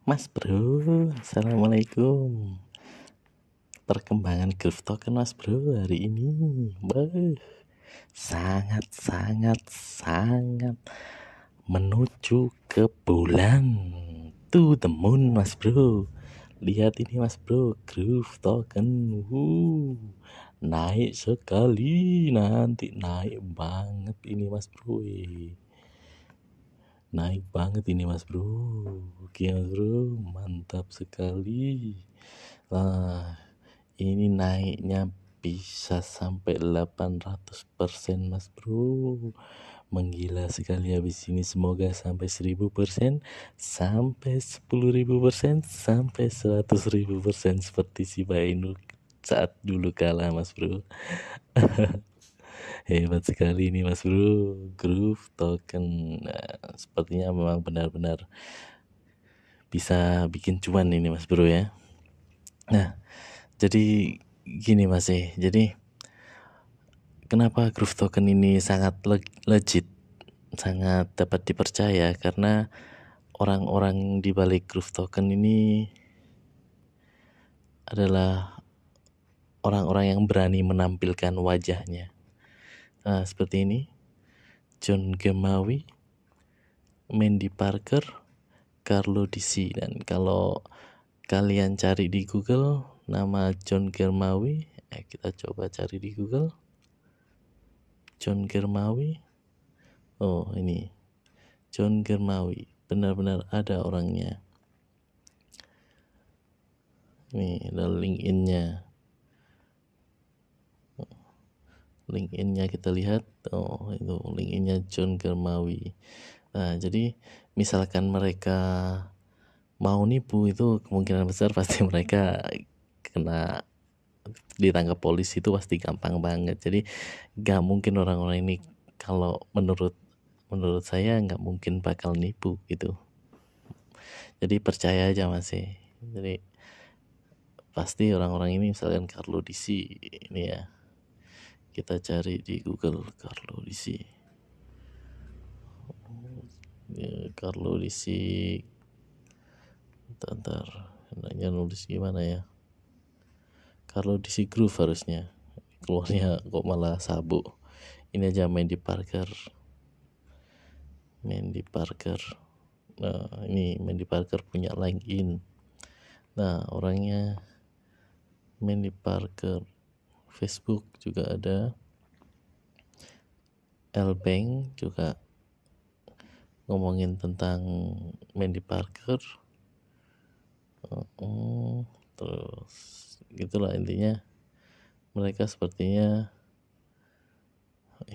Mas Bro, Assalamualaikum Perkembangan grup Token kan, Mas Bro hari ini bah, Sangat, sangat, sangat Menuju ke bulan To the moon Mas Bro Lihat ini Mas Bro, grup Token kan. wuh, Naik sekali nanti naik banget ini Mas Bro naik banget ini mas bro oke mas bro mantap sekali lah ini naiknya bisa sampai 800% mas bro menggila sekali habis ini semoga sampai 1000% sampai 10.000% sampai 100.000% seperti si Bainu saat dulu kalah mas bro Hebat sekali ini Mas Bro, Groove Token. Nah, sepertinya memang benar-benar bisa bikin cuan ini Mas Bro ya. Nah, jadi gini Mas eh. Jadi kenapa Groove Token ini sangat legit, sangat dapat dipercaya karena orang-orang di balik Groove Token ini adalah orang-orang yang berani menampilkan wajahnya uh, seperti ini John Gemawi Mandy Parker Carlo DC dan kalau kalian cari di Google nama John Germawi eh, kita coba cari di Google John Germawi oh ini John Germawi benar-benar ada orangnya Ini ada link innya LinkedIn-nya kita lihat oh itu LinkedIn-nya John Germawi nah jadi misalkan mereka mau nipu itu kemungkinan besar pasti mereka kena ditangkap polisi itu pasti gampang banget jadi gak mungkin orang-orang ini kalau menurut menurut saya nggak mungkin bakal nipu gitu jadi percaya aja masih jadi pasti orang-orang ini misalkan Carlo DC ini ya kita cari di Google Carlo Lisi ya, Carlo Lisi ntar, enaknya nulis gimana ya Carlo Lisi Groove harusnya keluarnya kok malah sabu ini aja main di Parker main di Parker. Nah, ini main di Parker punya in Nah, orangnya Mandy Parker Facebook juga ada Elbeng juga ngomongin tentang Mandy Parker terus gitulah intinya mereka sepertinya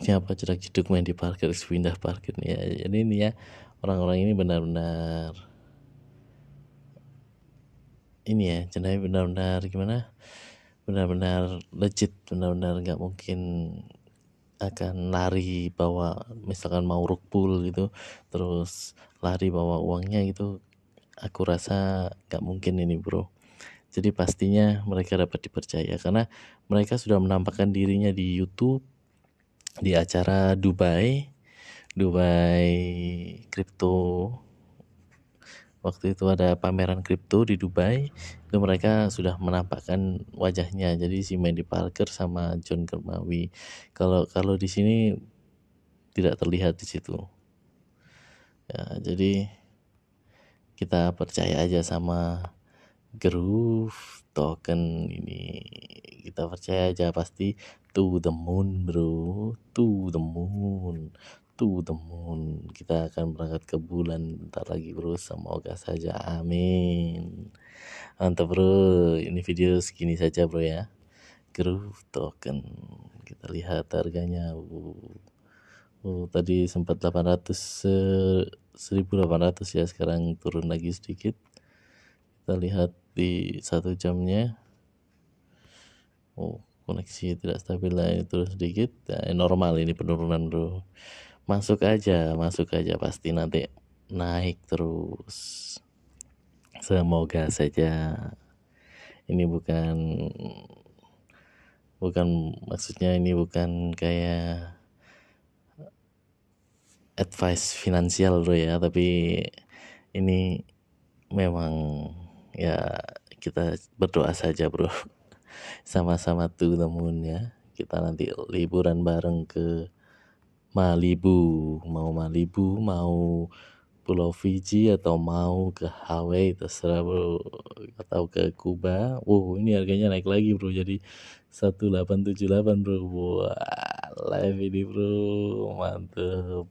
ini apa cerak jeduk Mandy Parker pindah Parker ya jadi ini ya orang-orang ini benar-benar ini ya jenai benar-benar gimana benar-benar legit benar-benar nggak mungkin akan lari bawa misalkan mau rukbul gitu terus lari bawa uangnya gitu aku rasa nggak mungkin ini bro jadi pastinya mereka dapat dipercaya karena mereka sudah menampakkan dirinya di YouTube di acara Dubai Dubai Crypto waktu itu ada pameran kripto di Dubai itu mereka sudah menampakkan wajahnya jadi si Mandy Parker sama John Kermawi kalau kalau di sini tidak terlihat di situ ya jadi kita percaya aja sama groove token ini kita percaya aja pasti to the moon bro to the moon itu teman kita akan berangkat ke bulan bentar lagi bro semoga saja amin mantap bro ini video segini saja bro ya groove token kita lihat harganya uh, uh, tadi sempat 800 uh, 1800 ya sekarang turun lagi sedikit kita lihat di satu jamnya oh koneksi tidak stabil lah ini turun sedikit ya normal ini penurunan bro masuk aja masuk aja pasti nanti naik terus semoga saja ini bukan bukan maksudnya ini bukan kayak advice finansial bro ya tapi ini memang ya kita berdoa saja bro sama-sama tuh temun ya kita nanti liburan bareng ke Malibu mau Malibu mau Pulau Fiji atau mau ke Hawaii terserah bro atau ke Kuba wow ini harganya naik lagi bro jadi 1878 bro wah live ini bro mantep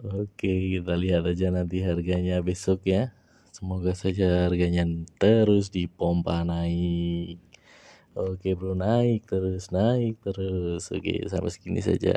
oke kita lihat aja nanti harganya besok ya semoga saja harganya terus dipompa naik oke bro naik terus naik terus oke sampai segini saja